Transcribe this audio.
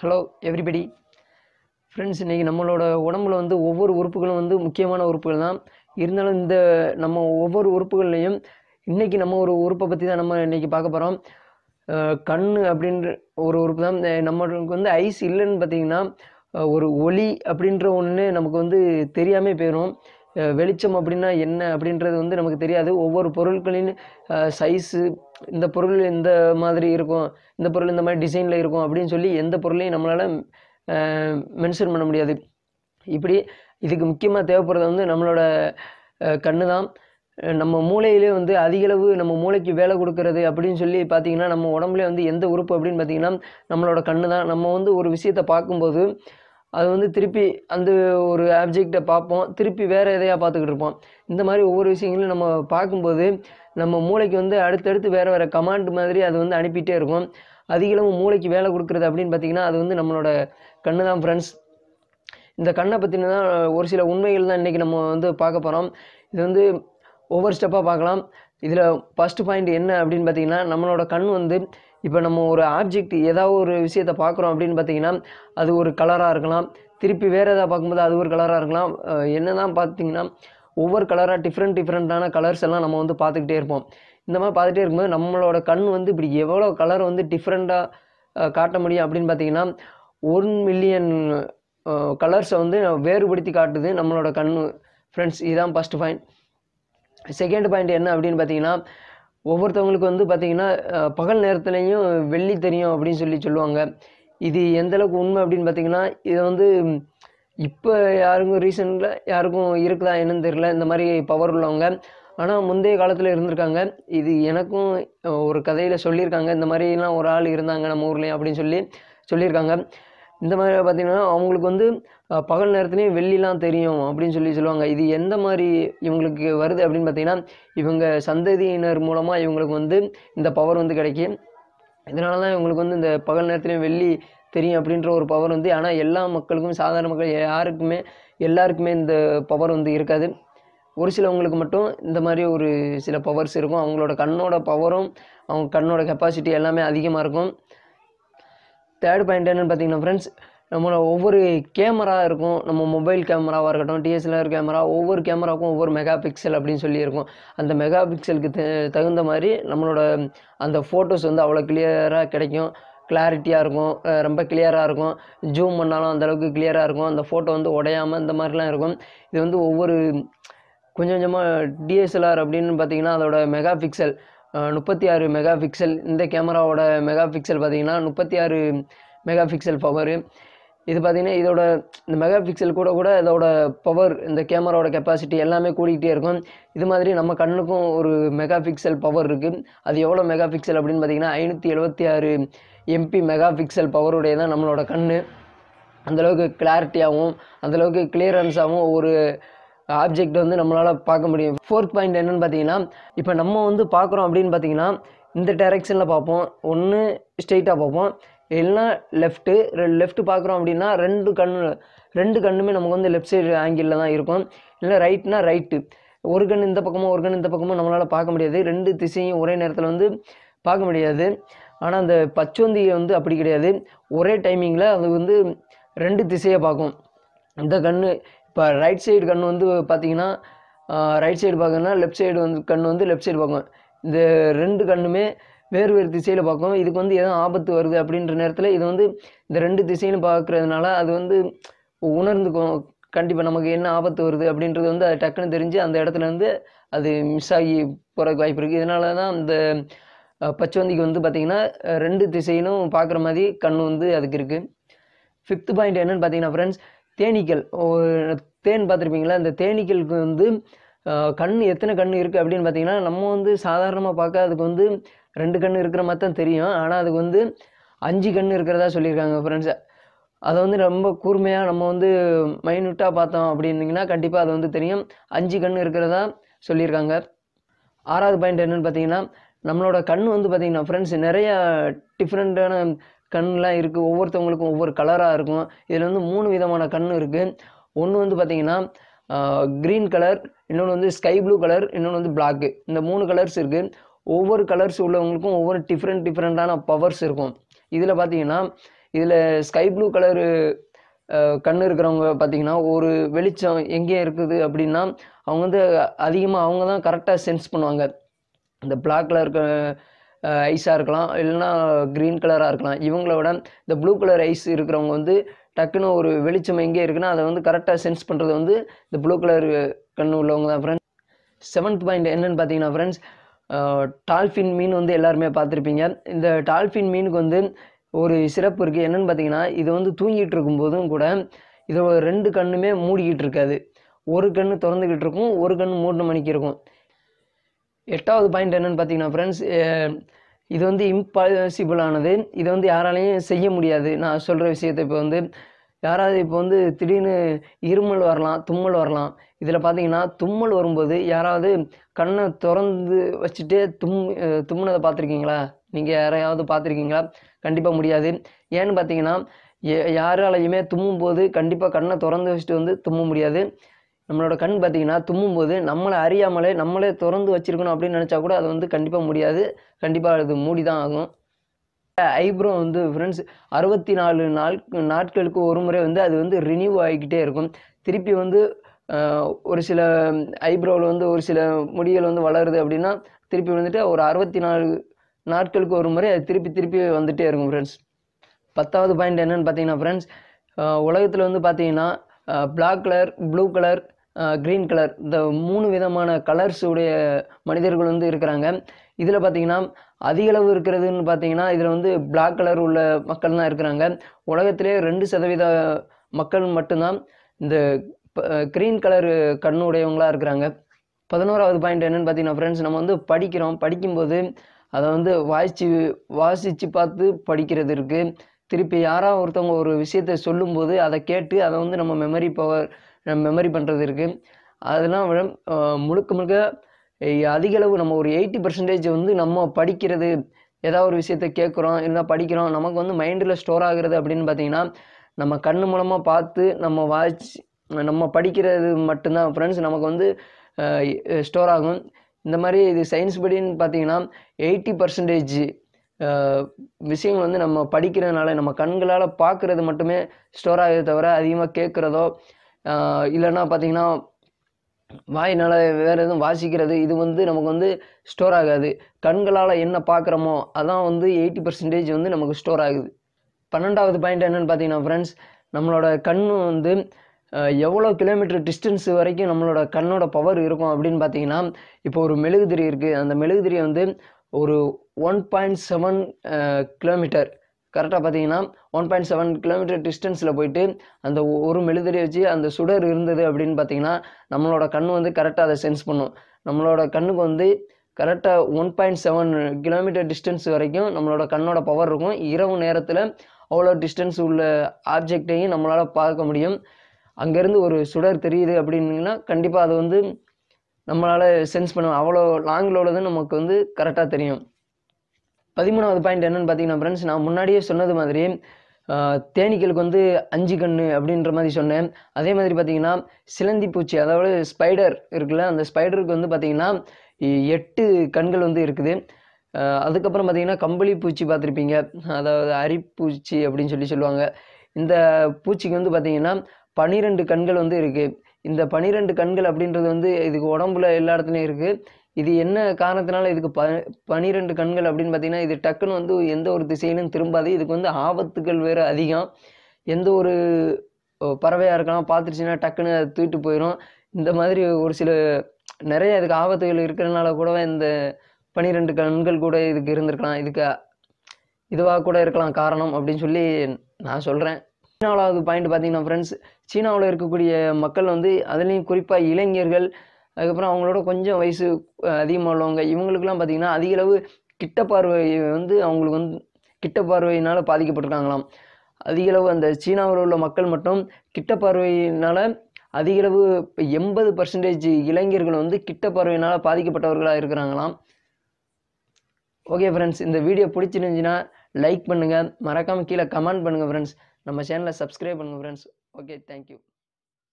hello everybody friends இன்றைக்கி நம்மளோட உடம்புல வந்து ஒவ்வொரு உறுப்புகளும் வந்து முக்கியமான உறுப்புகள் தான் இருந்தாலும் இந்த நம்ம ஒவ்வொரு உறுப்புகள்லையும் இன்றைக்கி நம்ம ஒரு உறுப்பை பற்றி தான் நம்ம இன்றைக்கி பார்க்க போகிறோம் கண் அப்படின்ற ஒரு உறுப்பு தான் நம்மளுக்கு வந்து ஐஸ் இல்லைன்னு பார்த்திங்கன்னா ஒரு ஒளி அப்படின்ற ஒன்று நமக்கு வந்து தெரியாமல் போயிடும் வெளிச்சம் அப்படின்னா என்ன அப்படின்றது வந்து நமக்கு தெரியாது ஒவ்வொரு பொருட்களின் சைஸு இந்த பொருள் இந்த மாதிரி இருக்கும் இந்த பொருள் இந்த மாதிரி டிசைனில் இருக்கும் அப்படின்னு சொல்லி எந்த பொருளையும் நம்மளால் மென்ஷன் பண்ண முடியாது இப்படி இதுக்கு முக்கியமாக தேவைப்படுறது வந்து நம்மளோட கண்ணு தான் நம்ம மூளையிலே வந்து அதிகளவு நம்ம மூளைக்கு வேலை கொடுக்கறது அப்படின்னு சொல்லி பார்த்திங்கன்னா நம்ம உடம்புல வந்து எந்த உறுப்பு அப்படின்னு பார்த்திங்கன்னா நம்மளோட கண்ணு தான் நம்ம வந்து ஒரு விஷயத்தை பார்க்கும்போது அது வந்து திருப்பி அந்த ஒரு ஆப்ஜெக்டை பார்ப்போம் திருப்பி வேறு எதையாக பார்த்துக்கிட்டு இருப்போம் இந்த மாதிரி ஒவ்வொரு விஷயங்களும் நம்ம பார்க்கும்போது நம்ம மூளைக்கு வந்து அடுத்தடுத்து வேறு வேறு கமாண்ட் மாதிரி அது வந்து அனுப்பிகிட்டே இருக்கும் அதிகளவு மூளைக்கு வேலை கொடுக்குறது அப்படின்னு பார்த்திங்கன்னா அது வந்து நம்மளோட கண்ணு தான் ஃப்ரெண்ட்ஸ் இந்த கண்ணை பற்றின தான் ஒரு சில உண்மைகள் தான் இன்றைக்கி நம்ம வந்து பார்க்க போகிறோம் இது வந்து ஒவ்வொரு ஸ்டெப்பாக பார்க்கலாம் இதில் ஃபஸ்ட்டு பாயிண்ட் என்ன அப்படின்னு பார்த்திங்கன்னா நம்மளோட கண் வந்து இப்போ நம்ம ஒரு ஆப்ஜெக்ட் ஏதாவது ஒரு விஷயத்தை பார்க்குறோம் அப்படின்னு பார்த்தீங்கன்னா அது ஒரு கலராக இருக்கலாம் திருப்பி வேறு எதாவது பார்க்கும்போது அது ஒரு கலராக இருக்கலாம் என்ன தான் பார்த்தீங்கன்னா ஒவ்வொரு கலராக டிஃப்ரெண்ட் டிஃப்ரெண்ட்டான கலர்ஸ் எல்லாம் நம்ம வந்து பார்த்துக்கிட்டே இருப்போம் இந்த மாதிரி பார்த்துட்டே இருக்கும்போது நம்மளோட கண் வந்து இப்படி எவ்வளோ கலர் வந்து டிஃப்ரெண்ட்டாக காட்ட முடியும் அப்படின்னு பார்த்தீங்கன்னா ஒன் மில்லியன் கலர்ஸை வந்து வேறுபடுத்தி காட்டுது நம்மளோட கண் ஃப்ரெண்ட்ஸ் இதுதான் ஃபஸ்ட்டு பாயிண்ட் செகண்ட் பாயிண்ட் என்ன அப்படின்னு பார்த்தீங்கன்னா ஒவ்வொருத்தவங்களுக்கு வந்து பார்த்திங்கன்னா பகல் நேரத்துலேயும் வெள்ளி தெரியும் அப்படின்னு சொல்லி சொல்லுவாங்க இது எந்தளவுக்கு உண்மை அப்படின்னு பார்த்திங்கன்னா இதை வந்து இப்போ யாருக்கும் ரீசெண்டில் யாருக்கும் இருக்குதா என்னன்னு தெரில இந்த மாதிரி பவர் உள்ளவங்க ஆனால் முந்தைய காலத்தில் இருந்திருக்காங்க இது எனக்கும் ஒரு கதையில் சொல்லியிருக்காங்க இந்த மாதிரிலாம் ஒரு ஆள் இருந்தாங்க நம்ம ஊர்லேயும் அப்படின்னு சொல்லி சொல்லியிருக்காங்க இந்த மாதிரி பார்த்திங்கன்னா அவங்களுக்கு வந்து பகல் நேரத்துலேயும் வெள்ளிலாம் தெரியும் அப்படின்னு சொல்லி சொல்லுவாங்க இது எந்த மாதிரி இவங்களுக்கு வருது அப்படின்னு பார்த்தீங்கன்னா இவங்க சந்ததியினர் மூலமாக இவங்களுக்கு வந்து இந்த பவர் வந்து கிடைக்கும் இதனால தான் இவங்களுக்கு வந்து இந்த பகல் நேரத்துலேயும் வெள்ளி தெரியும் அப்படின்ற ஒரு பவர் வந்து ஆனால் எல்லா மக்களுக்கும் சாதாரண மக்கள் யாருக்குமே எல்லாருக்குமே இந்த பவர் வந்து இருக்காது ஒரு சிலவங்களுக்கு மட்டும் இந்த மாதிரி ஒரு சில பவர்ஸ் இருக்கும் அவங்களோட கண்ணோட பவரும் அவங்க கண்ணோட கெப்பாசிட்டி எல்லாமே அதிகமாக இருக்கும் தேர்ட் பாயிண்ட் என்னென்னு பார்த்தீங்கன்னா ஃப்ரெண்ட்ஸ் நம்மளோட ஒவ்வொரு கேமரா இருக்கும் நம்ம மொபைல் கேமராவாக இருக்கட்டும் டிஎஸ்எல்ஆர் கேமரா ஒவ்வொரு கேமராவுக்கும் ஒவ்வொரு மெகா பிக்சல் அப்படின்னு சொல்லியிருக்கும் அந்த மெகா பிக்சலுக்கு தகுந்த மாதிரி நம்மளோட அந்த ஃபோட்டோஸ் வந்து அவ்வளோ கிளியராக கிடைக்கும் கிளாரிட்டியாக இருக்கும் ரொம்ப கிளியராக இருக்கும் ஜூம் பண்ணாலும் அந்தளவுக்கு கிளியராக இருக்கும் அந்த ஃபோட்டோ வந்து உடையாமல் இந்த மாதிரிலாம் இருக்கும் இது வந்து ஒவ்வொரு கொஞ்சம் கொஞ்சமாக டிஎஸ்எல்ஆர் அப்படின்னு பார்த்திங்கன்னா அதோடய மெகா பிக்சல் முப்பத்தி ஆறு மெகா பிக்சல் இந்த கேமராவோட மெகா பிக்சல் பார்த்திங்கன்னா முப்பத்தி ஆறு மெகா பிக்சல் பவரு இது பார்த்திங்கன்னா இதோட இந்த மெகா பிக்சல் கூட கூட இதோட பவர் இந்த கேமராவோட கெப்பாசிட்டி எல்லாமே கூடிக்கிட்டே இருக்கும் இது மாதிரி நம்ம கண்ணுக்கும் ஒரு மெகா பிக்சல் பவர் இருக்குது அது எவ்வளோ மெகா பிக்சல் அப்படின்னு பார்த்திங்கன்னா ஐநூற்றி எழுபத்தி ஆறு எம்பி மெகா பிக்சல் பவருடைய தான் நம்மளோட கண் அந்தளவுக்கு கிளாரிட்டியாகவும் அந்தளவுக்கு கிளியரன்ஸாகவும் ஒரு ஆப்ஜெக்ட் வந்து நம்மளால் பார்க்க முடியும் ஃபோர்த் பாயிண்ட் என்னென்னு பார்த்தீங்கன்னா இப்போ நம்ம வந்து பார்க்குறோம் அப்படின்னு பார்த்தீங்கன்னா இந்த டேரக்ஷனில் பார்ப்போம் ஒன்று ஸ்ட்ரெயிட்டாக பார்ப்போம் இல்லைன்னா லெஃப்ட்டு லெஃப்ட் பார்க்குறோம் அப்படின்னா ரெண்டு கண்ணு ரெண்டு கண்ணுமே நமக்கு வந்து லெஃப்ட் சைடு ஆங்கிளில் தான் இருக்கும் இல்லை ரைட்னா ரைட்டு ஒரு கண் இந்த பக்கமும் ஒரு கண் இந்த பக்கமும் நம்மளால் பார்க்க முடியாது ரெண்டு திசையும் ஒரே நேரத்தில் வந்து பார்க்க முடியாது ஆனால் அந்த பச்சோந்தியை வந்து அப்படி கிடையாது ஒரே டைமிங்கில் அது வந்து ரெண்டு திசையை பார்க்கும் இந்த கண் இப்போ ரைட் சைடு கண் வந்து பார்த்தீங்கன்னா ரைட் சைடு பார்க்கணும்னா லெஃப்ட் சைடு வந்து கண் வந்து லெஃப்ட் சைடு பார்க்கும் இந்த ரெண்டு கண்ணுமே வேறு வேறு திசையில் பார்க்கும் இதுக்கு வந்து எதுவும் ஆபத்து வருது அப்படின்ற நேரத்தில் இது வந்து இந்த ரெண்டு திசையிலும் பார்க்குறதுனால அது வந்து உணர்ந்துக்கும் கண்டிப்பாக நமக்கு என்ன ஆபத்து வருது அப்படின்றது வந்து அது டக்குன்னு தெரிஞ்சு அந்த இடத்துல வந்து அது மிஸ் ஆகி போகிறதுக்கு வாய்ப்பு இருக்குது இதனால தான் அந்த பச்சவந்திக்கு வந்து பார்த்திங்கன்னா ரெண்டு திசையிலும் பார்க்குற மாதிரி கண் வந்து அதுக்கு இருக்குது ஃபிஃப்த் பாயிண்ட் என்னென்னு பார்த்தீங்கன்னா ஃப்ரெண்ட்ஸ் தேனீக்கள் தேன் பார்த்துருப்பீங்களா அந்த தேனீக்களுக்கு வந்து கண் எத்தனை கண் இருக்குது அப்படின்னு பார்த்தீங்கன்னா நம்ம வந்து சாதாரணமாக பார்க்க அதுக்கு வந்து ரெண்டு கண் இருக்கிற மாதிரி தான் தெரியும் ஆனால் அதுக்கு வந்து அஞ்சு கண் இருக்கிறதா சொல்லியிருக்காங்க ஃப்ரெண்ட்ஸ் அதை வந்து ரொம்ப கூர்மையாக நம்ம வந்து மைனூட்டாக பார்த்தோம் அப்படின்னிங்கன்னா கண்டிப்பாக அது வந்து தெரியும் அஞ்சு கண் இருக்கிறதா சொல்லியிருக்காங்க ஆறாவது பாயிண்ட் என்னென்னு பார்த்தீங்கன்னா நம்மளோட கண் வந்து பார்த்திங்கன்னா ஃப்ரெண்ட்ஸ் நிறையா டிஃப்ரெண்ட்டான கண்ணெலாம் இருக்குது ஒவ்வொருத்தவங்களுக்கும் ஒவ்வொரு கலராக இருக்கும் இதில் வந்து மூணு விதமான கண் இருக்குது ஒன்று வந்து பார்த்தீங்கன்னா க்ரீன் கலர் இன்னொன்று வந்து ஸ்கை ப்ளூ கலர் இன்னொன்று வந்து பிளாக்கு இந்த மூணு கலர்ஸ் இருக்குது ஒவ்வொரு கலர்ஸ் உள்ளவங்களுக்கும் ஒவ்வொரு டிஃப்ரெண்ட் டிஃப்ரெண்ட்டான பவர்ஸ் இருக்கும் இதில் பார்த்தீங்கன்னா இதில் ஸ்கை ப்ளூ கலரு கண் இருக்கிறவங்க பார்த்திங்கன்னா ஒரு வெளிச்சம் எங்கே இருக்குது அப்படின்னா அவங்க வந்து அதிகமாக அவங்க தான் கரெக்டாக சென்ஸ் பண்ணுவாங்க இந்த பிளாக் கலர் ஐஸாக இருக்கலாம் இல்லைன்னா க்ரீன் கலராக இருக்கலாம் இவங்களோட இந்த ப்ளூ கலர் ஐஸ் இருக்கிறவங்க வந்து டக்குன்னு ஒரு வெளிச்சம் எங்கே இருக்குன்னா அதை வந்து கரெக்டாக சென்ஸ் பண்ணுறது வந்து இந்த ப்ளூ கலர் கண்ணு உள்ளவங்க தான் ஃப்ரெண்ட்ஸ் செவன்த் பாயிண்ட் என்னென்னு பார்த்தீங்கன்னா ஃப்ரெண்ட்ஸ் டால்ஃபின் மீன் வந்து எல்லாருமே பார்த்துருப்பீங்க இந்த டால்ஃபின் மீனுக்கு வந்து ஒரு சிறப்பு இருக்குது என்னென்னு பார்த்தீங்கன்னா இது வந்து தூங்கிட்டு இருக்கும்போதும் கூட இதோட ரெண்டு கண்ணுமே மூடிக்கிட்டு இருக்காது ஒரு கண்ணு திறந்துக்கிட்டு இருக்கும் ஒரு கண்ணு மூணு மணிக்கு இருக்கும் எட்டாவது பாயிண்ட் என்னென்னு பார்த்தீங்கன்னா ஃப்ரெண்ட்ஸ் இது வந்து இம்பாசிபிளானது இதை வந்து யாராலையும் செய்ய முடியாது நான் சொல்கிற விஷயத்தை இப்போ வந்து யாராவது இப்போ வந்து திடீர்னு இருமல் வரலாம் தும்மல் வரலாம் இதில் பார்த்தீங்கன்னா தும்மல் வரும்போது யாராவது கண்ணை திறந்து வச்சுட்டே தும் தும்முனதை பார்த்துருக்கீங்களா நீங்கள் யாரையாவது பார்த்துருக்கீங்களா கண்டிப்பாக முடியாது ஏன்னு பார்த்தீங்கன்னா யாராலையுமே தும்மும் போது கண்டிப்பாக கண்ணை திறந்து வச்சுட்டு வந்து தும்ப முடியாது நம்மளோட கண் பார்த்திங்கன்னா தும்மும்போது போது நம்மளை அறியாமலே நம்மளே திறந்து வச்சுருக்கணும் அப்படின்னு நினச்சா கூட அது வந்து கண்டிப்பாக முடியாது கண்டிப்பாக அது மூடி தான் ஆகும் ஐப்ரோ வந்து ஃப்ரெண்ட்ஸ் அறுபத்தி நாலு நாள் நாட்களுக்கு ஒரு முறை வந்து அது வந்து ரினியூ ஆகிக்கிட்டே இருக்கும் திருப்பி வந்து ஒரு சில ஐப்ரோவில் வந்து ஒரு சில முடிகள் வந்து வளருது அப்படின்னா திருப்பி வந்துட்டு ஒரு அறுபத்தி நாலு நாட்களுக்கு ஒரு முறை அது திருப்பி திருப்பி வந்துகிட்டே இருக்கும் ஃப்ரெண்ட்ஸ் பத்தாவது பாயிண்ட் என்னென்னு பார்த்தீங்கன்னா ஃப்ரெண்ட்ஸ் உலகத்தில் வந்து பார்த்தீங்கன்னா black colour blue colour green colour இந்த மூணு விதமான கலர்ஸ் உடைய மனிதர்கள் வந்து இருக்கிறாங்க இதில் பார்த்தீங்கன்னா அதிகளவு இருக்கிறதுன்னு பார்த்தீங்கன்னா இதில் வந்து பிளாக் கலர் உள்ள மக்கள் தான் இருக்கிறாங்க உலகத்திலே ரெண்டு சதவீத மக்கள் மட்டும்தான் இந்த க்ரீன் கலர் கண்ணுடையவங்களாக இருக்கிறாங்க பதினோராவது பாயிண்ட் என்னென்னு பார்த்தீங்கன்னா ஃப்ரெண்ட்ஸ் நம்ம வந்து படிக்கிறோம் படிக்கும்போது அதை வந்து வாசித்து வாசித்து பார்த்து படிக்கிறது இருக்குது திருப்பி யாராவது ஒருத்தவங்க ஒரு விஷயத்தை சொல்லும்போது அதை கேட்டு அதை வந்து நம்ம மெமரி பவர் மெமரி பண்ணுறது இருக்குது அதெல்லாம் விட முழுக்க முழுக்க அதிகளவு நம்ம ஒரு எயிட்டி பர்சன்டேஜ் வந்து நம்ம படிக்கிறது ஏதாவது ஒரு விஷயத்த கேட்குறோம் இருந்தால் படிக்கிறோம் நமக்கு வந்து மைண்டில் ஸ்டோர் ஆகுறது அப்படின்னு பார்த்தீங்கன்னா நம்ம கண் மூலமாக பார்த்து நம்ம வாட்ச் நம்ம படிக்கிறது மட்டும்தான் ஃப்ரெண்ட்ஸ் நமக்கு வந்து ஸ்டோர் ஆகும் இந்த மாதிரி இது சயின்ஸ் படின்னு பார்த்தீங்கன்னா எயிட்டி பர்சன்டேஜ் விஷயங்கள் வந்து நம்ம படிக்கிறதுனால நம்ம கண்களால் பார்க்குறது மட்டுமே ஸ்டோர் ஆகுது தவிர அதிகமாக கேட்குறதோ இல்லைன்னா பார்த்தீங்கன்னா வாயினால் வேறு எதுவும் வாசிக்கிறது இது வந்து நமக்கு வந்து ஸ்டோர் ஆகாது கண்களால் என்ன பார்க்குறோமோ அதான் வந்து எயிட்டி பர்சன்டேஜ் வந்து நமக்கு ஸ்டோர் ஆகுது பன்னெண்டாவது பாயிண்ட் என்னென்னு பார்த்தீங்கன்னா ஃப்ரெண்ட்ஸ் நம்மளோட கண் வந்து எவ்வளோ கிலோமீட்டர் டிஸ்டன்ஸ் வரைக்கும் நம்மளோட கண்ணோட பவர் இருக்கும் அப்படின்னு பார்த்தீங்கன்னா இப்போ ஒரு மெழுகுதிரி இருக்குது அந்த மெழுகுதிரியை வந்து ஒரு ஒன் பாயிண்ட் செவன் கிலோமீட்டர் கரெக்டாக பார்த்தீங்கன்னா ஒன் பாயிண்ட் செவன் கிலோமீட்டர் டிஸ்டன்ஸில் போயிட்டு அந்த ஒரு மெழுதடி வச்சு அந்த சுடர் இருந்தது அப்படின்னு பார்த்தீங்கன்னா நம்மளோட கண் வந்து கரெக்டாக அதை சென்ஸ் பண்ணும் நம்மளோட கண்ணுக்கு வந்து கரெக்டாக one point seven kilometre distance வரைக்கும் நம்மளோட கண்ணோட பவர் இருக்கும் இரவு நேரத்தில் அவ்வளோ டிஸ்டன்ஸ் உள்ள ஆப்ஜெக்டையும் நம்மளால் பார்க்க முடியும் அங்கேருந்து ஒரு சுடர் தெரியுது அப்படின்னா கண்டிப்பாக அது வந்து நம்மளால் சென்ஸ் பண்ணுவோம் அவ்வளோ லாங்கில் உள்ளது நமக்கு வந்து கரெக்டாக தெரியும் பதிமூணாவது பாயிண்ட் என்னன்னு பார்த்தீங்கன்னா ஃப்ரெண்ட்ஸ் நான் முன்னாடியே சொன்னது மாதிரி தேனீக்களுக்கு வந்து அஞ்சு கண்ணு அப்படின்ற மாதிரி சொன்னேன் அதே மாதிரி பார்த்தீங்கன்னா சிலந்தி பூச்சி அதாவது ஸ்பைடர் இருக்குல்ல அந்த ஸ்பைடருக்கு வந்து பார்த்திங்கன்னா எட்டு கண்கள் வந்து இருக்குது அதுக்கப்புறம் பார்த்தீங்கன்னா கம்பளி பூச்சி பார்த்துருப்பீங்க அதாவது அரிப்பூச்சி அப்படின்னு சொல்லி சொல்லுவாங்க இந்த பூச்சிக்கு வந்து பார்த்திங்கன்னா பனிரெண்டு கண்கள் வந்து இருக்குது இந்த பனிரெண்டு கண்கள் அப்படின்றது வந்து இதுக்கு உடம்புல எல்லா இடத்துலையும் இருக்குது இது என்ன காரணத்தினால இதுக்கு ப பனிரெண்டு கண்கள் அப்படின்னு பார்த்தீங்கன்னா இது டக்குன்னு வந்து எந்த ஒரு திசையிலும் திரும்பாது இதுக்கு வந்து ஆபத்துகள் வேறு அதிகம் எந்த ஒரு பறவையாக இருக்கலாம் பார்த்துருச்சுன்னா டக்குன்னு அது தூக்கிட்டு போயிடும் இந்த மாதிரி ஒரு சில நிறைய இதுக்கு ஆபத்துகள் இருக்கிறதுனால கூடவே இந்த பனிரெண்டு கண்கள் கூட இதுக்கு இருந்திருக்கலாம் இதுக்கு இதுவாக கூட இருக்கலாம் காரணம் அப்படின்னு சொல்லி நான் சொல்கிறேன் சீனாவது பாயிண்ட் பார்த்தீங்கன்னா ஃப்ரெண்ட்ஸ் சீனாவில் இருக்கக்கூடிய மக்கள் வந்து அதுலேயும் குறிப்பாக இளைஞர்கள் அதுக்கப்புறம் அவங்களோட கொஞ்சம் வயசு அதிகமாக உள்ளவங்க இவங்களுக்குலாம் பார்த்திங்கன்னா அதிகளவு கிட்ட பார்வை வந்து அவங்களுக்கு வந்து கிட்ட பார்வையினால் பாதிக்கப்பட்டிருக்காங்களாம் அதிகளவு அந்த சீனாவில் உள்ள மக்கள் மட்டும் கிட்ட பார்வையினால் அதிகளவு எண்பது பர்சன்டேஜ் இளைஞர்கள் வந்து கிட்ட பார்வையினால் பாதிக்கப்பட்டவர்களாக இருக்கிறாங்களாம் ஓகே ஃப்ரெண்ட்ஸ் இந்த வீடியோ பிடிச்சிருந்துச்சின்னா லைக் பண்ணுங்கள் மறக்காமல் கீழே கமெண்ட் பண்ணுங்கள் ஃப்ரெண்ட்ஸ் நம்ம சேனலை சப்ஸ்கிரைப் பண்ணுங்கள் ஃப்ரெண்ட்ஸ் ஓகே தேங்க்யூ